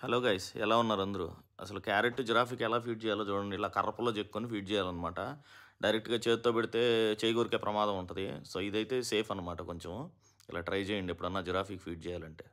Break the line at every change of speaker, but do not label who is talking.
hello guys ఎలా ఉన్నారు అందరూ అసలు క్యారెట్ జిరాఫీకి ఎలా ఫీడ్ చేయాలో చూడండి ఇలా కర్రపలో చెక్కుని ఫీడ్ చేయాలన్నమాట డైరెక్ట్గా చేతితో పెడితే చేకూరికే ప్రమాదం ఉంటుంది సో ఇదైతే సేఫ్ అనమాట కొంచెం ఇలా ట్రై చేయండి ఎప్పుడన్నా జిరాఫీకి ఫీడ్ చేయాలంటే